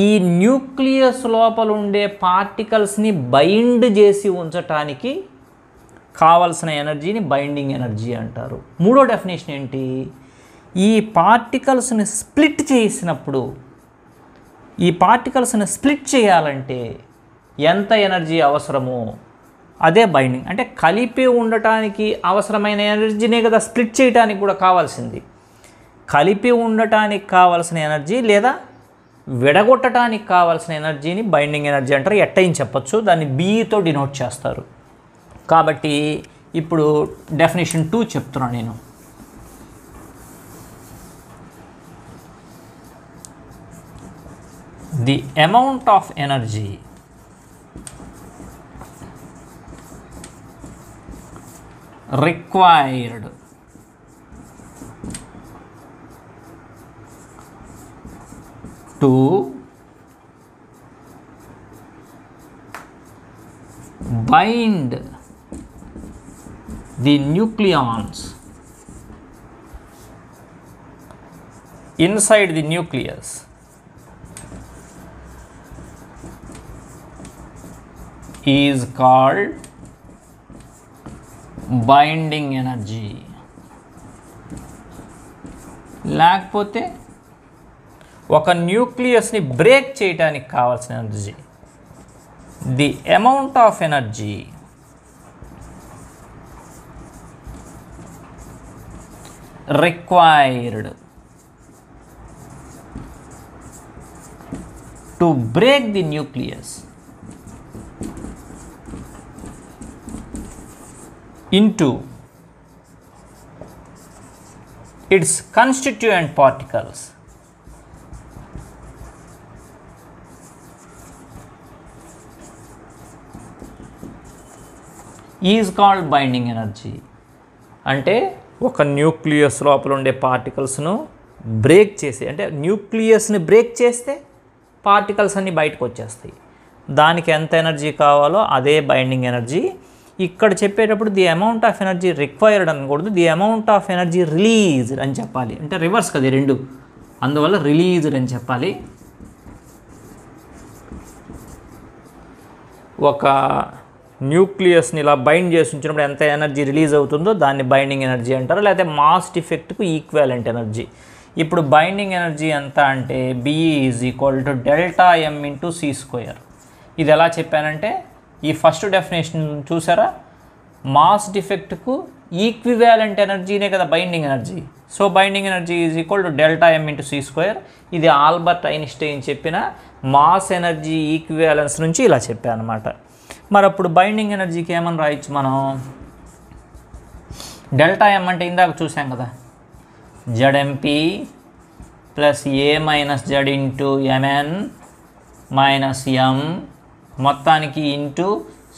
ఈ న్యూక్లియస్ లోపల ఉండే పార్టికల్స్ని బైండ్ చేసి ఉంచటానికి కావలసిన ఎనర్జీని బైండింగ్ ఎనర్జీ అంటారు మూడో డెఫినేషన్ ఏంటి ఈ పార్టికల్స్ని స్ప్లిట్ చేసినప్పుడు ఈ పార్టికల్స్ని స్ప్లిట్ చేయాలంటే ఎంత ఎనర్జీ అవసరమో అదే బైండింగ్ అంటే కలిపి ఉండటానికి అవసరమైన ఎనర్జీనే కదా స్ప్లిట్ చేయడానికి కూడా కావాల్సింది కలిపి ఉండటానికి కావాల్సిన ఎనర్జీ లేదా విడగొట్టడానికి కావాల్సిన ఎనర్జీని బైండింగ్ ఎనర్జీ అంటారు ఎట్టయిన్ చెప్పచ్చు దాన్ని బీతో డినోట్ చేస్తారు కాబట్టి ఇప్పుడు డెఫినేషన్ టూ చెప్తున్నాను నేను the amount of energy required to bind the nucleons inside the nucleus is called binding energy లేకపోతే न्यूक्लियनी ब्रेक चेयटा की कावास energy the amount of energy required to break the nuclei into its constituent particles is called binding energy అంటే ఒక nucleus లోపల ఉండే పార్టికల్స్ను break చేసే అంటే న్యూక్లియస్ని బ్రేక్ చేస్తే పార్టికల్స్ అన్నీ బయటకు వచ్చేస్తాయి దానికి ఎంత ఎనర్జీ కావాలో అదే బైండింగ్ ఎనర్జీ ఇక్కడ చెప్పేటప్పుడు the amount of energy required అనకూడదు the amount of energy released అని చెప్పాలి అంటే రివర్స్ కదా రెండు అందువల్ల రిలీజ్డ్ అని చెప్పాలి ఒక న్యూక్లియస్ని ఇలా బైండ్ చేసి ఉంచినప్పుడు ఎంత ఎనర్జీ రిలీజ్ అవుతుందో దాన్ని బైండింగ్ ఎనర్జీ అంటారు లేకపోతే మాస్ డిఫెక్ట్కు ఈక్వాలెంట్ ఎనర్జీ ఇప్పుడు బైండింగ్ ఎనర్జీ ఎంత అంటే BE is equal to delta M into C square ఇది ఎలా చెప్పానంటే ఈ ఫస్ట్ డెఫినేషన్ చూసారా మాస్ డిఫెక్ట్కు ఈక్వివాలెంట్ ఎనర్జీనే కదా binding energy so binding energy is equal to delta M into C square ఇది ఆల్బర్ట్ ఐన్స్టైన్ చెప్పిన మాస్ ఎనర్జీ ఈక్వివాలెన్స్ నుంచి ఇలా చెప్పానమాట మరి అప్పుడు బైండింగ్ ఎనర్జీకి ఏమని రాయొచ్చు మనం డెల్టా ఎం అంటే ఇందాక చూసాం కదా Z M P plus A minus Z into MN minus M మొత్తానికి ఇంటూ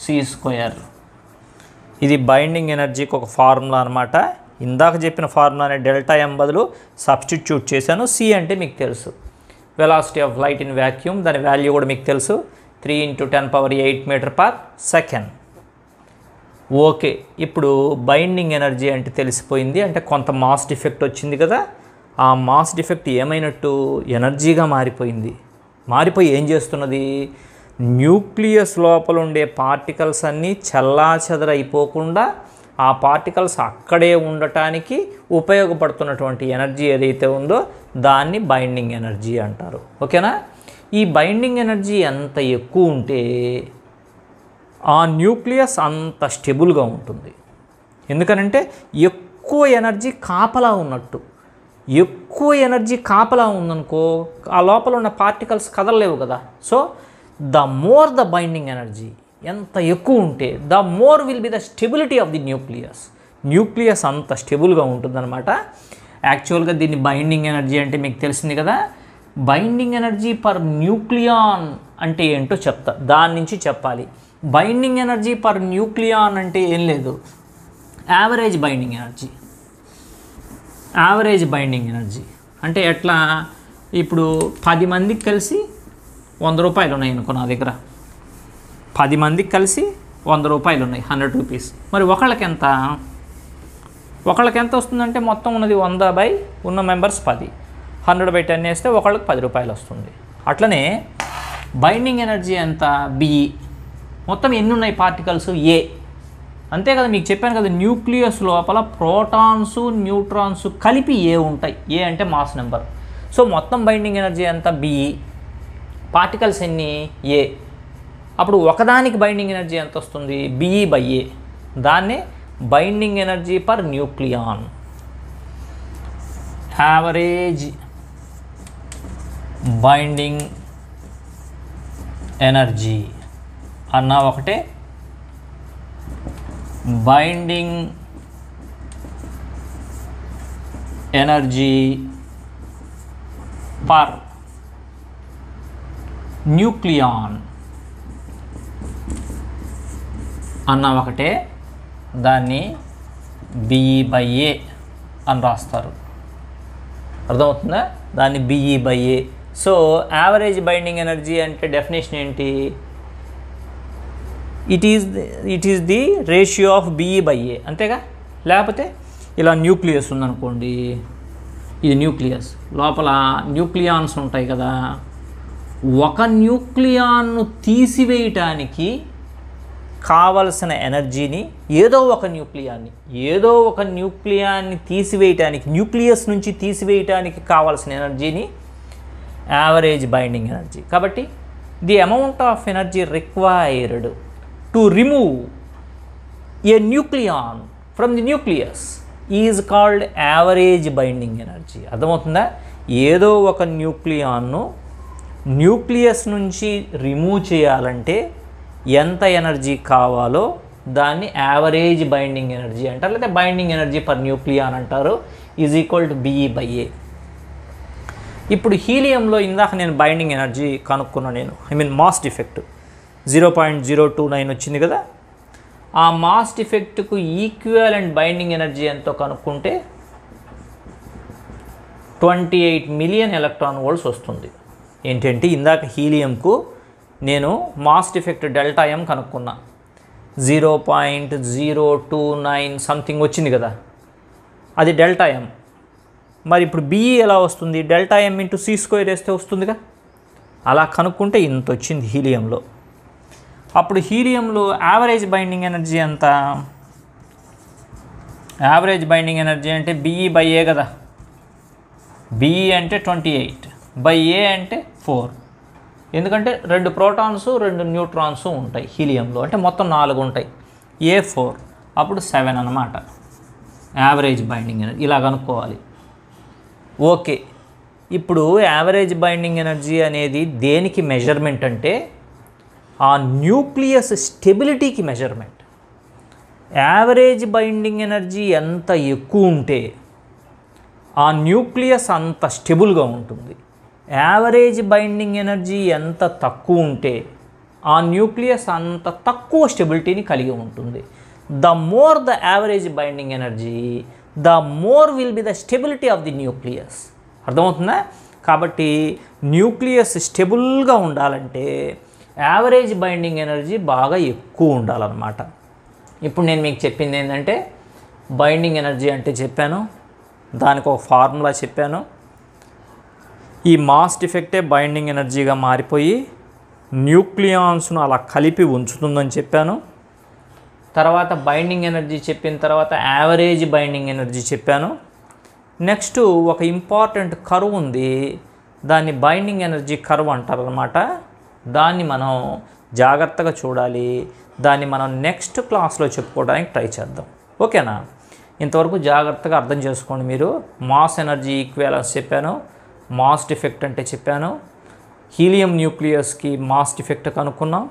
సి స్క్వేర్ ఇది బైండింగ్ ఎనర్జీకి ఒక ఫార్ములా అనమాట ఇందాక చెప్పిన ఫార్ములానే డెల్టా ఎం బదులు సబ్స్టిట్యూట్ చేశాను సి అంటే మీకు తెలుసు velocity of light in vacuum దాని వాల్యూ కూడా మీకు తెలుసు three into ten power eight metre per second okay ఇప్పుడు బైండింగ్ ఎనర్జీ అంటే తెలిసిపోయింది అంటే కొంత మాస్ డిఫెక్ట్ వచ్చింది కదా ఆ మాస్ డిఫెక్ట్ ఏమైనట్టు ఎనర్జీగా మారిపోయింది మారిపోయి ఏం చేస్తున్నది న్యూక్లియస్ లోపల ఉండే పార్టికల్స్ అన్నీ చల్లా ఆ పార్టికల్స్ అక్కడే ఉండటానికి ఉపయోగపడుతున్నటువంటి ఎనర్జీ ఏదైతే ఉందో దాన్ని బైండింగ్ ఎనర్జీ అంటారు ఓకేనా ఈ బైండింగ్ ఎనర్జీ ఎంత ఎక్కువ ఉంటే ఆ న్యూక్లియస్ అంత స్టెబుల్గా ఉంటుంది ఎందుకనంటే ఎక్కువ ఎనర్జీ కాపలా ఉన్నట్టు ఎక్కువ ఎనర్జీ కాపలా ఉందనుకో ఆ లోపల ఉన్న పార్టికల్స్ కదలలేవు కదా so the more the binding energy ఎంత ఎక్కువ ఉంటే the more will be the stability of the nucleus nucleus అంత స్టెబుల్గా ఉంటుందన్నమాట యాక్చువల్గా దీన్ని బైండింగ్ ఎనర్జీ అంటే మీకు తెలిసింది కదా బైండింగ్ ఎనర్జీ పర్ న్యూక్లియాన్ అంటే ఏంటో చెప్తా దాని నుంచి చెప్పాలి బైండింగ్ ఎనర్జీ పర్ న్యూక్లియాన్ అంటే ఏం లేదు average binding energy average binding energy అంటే ఎట్లా ఇప్పుడు పది మందికి కలిసి వంద రూపాయలు ఉన్నాయి అనుకో నా దగ్గర పది మందికి కలిసి వంద రూపాయలు ఉన్నాయి హండ్రెడ్ రూపీస్ మరి ఒకళ్ళకి ఎంత ఒకళ్ళకి ఎంత వస్తుందంటే మొత్తం ఉన్నది వంద బై ఉన్న మెంబర్స్ పది హండ్రెడ్ బై టెన్ వేస్తే ఒకళ్ళకి పది రూపాయలు వస్తుంది అట్లనే బైండింగ్ ఎనర్జీ ఎంత బి మొత్తం ఎన్ని ఉన్నాయి పార్టికల్స్ ఏ అంతే కదా మీకు చెప్పాను కదా న్యూక్లియస్ లోపల ప్రోటాన్స్ న్యూట్రాన్స్ కలిపి ఏ ఉంటాయి ఏ అంటే మాస్ నెంబర్ సో మొత్తం బైండింగ్ ఎనర్జీ ఎంత బి పార్టికల్స్ ఎన్ని ఏ అప్పుడు ఒకదానికి బైండింగ్ ఎనర్జీ ఎంత వస్తుంది బిఈ బై ఏ దాన్ని binding energy per nucleon average binding energy అన్న ఒకటే బైండింగ్ ఎనర్జీ పర్ న్యూక్లియాన్ అన్న ఒకటే దాన్ని बी बाय ए అన్న రాస్తారు అర్థం అవుతందా దాన్ని B by A so average binding energy అంటే డెఫినేషన్ ఏంటి it is it is the ratio of BE by A అంతేగా లేకపోతే ఇలా న్యూక్లియస్ ఉందనుకోండి ఇది న్యూక్లియస్ లోపల న్యూక్లియాన్స్ ఉంటాయి కదా ఒక న్యూక్లియాన్ను తీసివేయటానికి కావలసిన ఎనర్జీని ఏదో ఒక న్యూక్లియాన్ని ఏదో ఒక న్యూక్లియాన్ని తీసివేయటానికి న్యూక్లియస్ నుంచి తీసివేయటానికి కావలసిన ఎనర్జీని యావరేజ్ బైండింగ్ ఎనర్జీ కాబట్టి the amount of energy required to remove a nucleon from the nucleus is called average binding energy అర్థమవుతుందా ఏదో ఒక న్యూక్లియాన్ను న్యూక్లియస్ నుంచి రిమూవ్ చేయాలంటే ఎంత ఎనర్జీ కావాలో దాన్ని యావరేజ్ బైండింగ్ ఎనర్జీ అంటారు లేదా బైండింగ్ ఎనర్జీ పర్ న్యూక్లియాన్ అంటారు is equal to BE by A ఇప్పుడు హీలియంలో ఇందాక నేను బైండింగ్ ఎనర్జీ కనుక్కున్నాను నేను I mean mass defect zero point zero two nine వచ్చింది కదా ఆ మాస్ డిఫెక్ట్కు ఈక్వల్ అండ్ బైండింగ్ ఎనర్జీ ఎంతో కనుక్కుంటే twenty eight million electron volts వస్తుంది ఏంటంటే ఇందాక హీలియంకు నేను మాస్ డిఫెక్ట్ డెల్టా ఎం కనుక్కున్నా zero point zero two nine something వచ్చింది కదా అది డెల్టా ఎం మరి ఇప్పుడు బిఈ ఎలా వస్తుంది delta M into C square వేస్తే వస్తుందిగా అలా కనుక్కుంటే ఇంత వచ్చింది హీలియంలో అప్పుడు హీలియంలో యావరేజ్ బైండింగ్ ఎనర్జీ ఎంత యావరేజ్ బైండింగ్ ఎనర్జీ అంటే బిఈ బై ఏ కదా బిఈ అంటే ట్వంటీ ఎయిట్ బై ఏ అంటే ఫోర్ ఎందుకంటే రెండు ప్రోటాన్స్ రెండు న్యూట్రాన్సు ఉంటాయి హీలియంలో అంటే మొత్తం నాలుగు ఉంటాయి ఏ ఫోర్ అప్పుడు సెవెన్ అనమాట యావరేజ్ బైండింగ్ ఎనర్జీ ఇలా కనుక్కోవాలి ఓకే ఇప్పుడు యావరేజ్ బైండింగ్ ఎనర్జీ అనేది దేనికి మెజర్మెంట్ అంటే ఆ న్యూక్లియస్ స్టెబిలిటీకి మెజర్మెంట్ యావరేజ్ బైండింగ్ ఎనర్జీ ఎంత ఎక్కువ ఉంటే ఆ న్యూక్లియస్ అంత స్టెబుల్గా ఉంటుంది యావరేజ్ బైండింగ్ ఎనర్జీ ఎంత తక్కువ ఉంటే ఆ న్యూక్లియస్ అంత తక్కువ స్టెబిలిటీని కలిగి ఉంటుంది the more the average binding energy the more will be the stability of the nucleus అర్థమవుతుందా కాబట్టి న్యూక్లియస్ స్టెబుల్గా ఉండాలంటే యావరేజ్ బైండింగ్ ఎనర్జీ బాగా ఎక్కువ ఉండాలన్నమాట ఇప్పుడు నేను మీకు చెప్పింది ఏంటంటే బైండింగ్ ఎనర్జీ అంటే చెప్పాను దానికి ఒక ఫార్ములా చెప్పాను ఈ మాస్ డిఫెక్టే బైండింగ్ ఎనర్జీగా మారిపోయి న్యూక్లియాన్స్ను అలా కలిపి ఉంచుతుందని చెప్పాను తర్వాత బైండింగ్ ఎనర్జీ చెప్పిన తర్వాత యావరేజ్ బైండింగ్ ఎనర్జీ చెప్పాను నెక్స్ట్ ఒక ఇంపార్టెంట్ కరువు ఉంది దాన్ని బైండింగ్ ఎనర్జీ కరువు అంటారనమాట దాన్ని మనం జాగ్రత్తగా చూడాలి దాన్ని మనం నెక్స్ట్ క్లాస్లో చెప్పుకోవడానికి ట్రై చేద్దాం ఓకేనా ఇంతవరకు జాగ్రత్తగా అర్థం చేసుకోండి మీరు మాస్ ఎనర్జీ ఈక్వేలన్స్ చెప్పాను మాస్ డిఫెక్ట్ అంటే చెప్పాను హీలియం న్యూక్లియస్కి మాస్ డిఫెక్ట్ కనుక్కున్నాం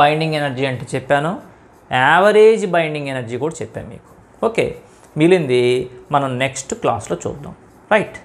బైండింగ్ ఎనర్జీ అంటే చెప్పాను యావరేజ్ బైండింగ్ ఎనర్జీ కూడా చెప్పాను మీకు ఓకే మిగిలింది మనం నెక్స్ట్ క్లాస్లో చూద్దాం రైట్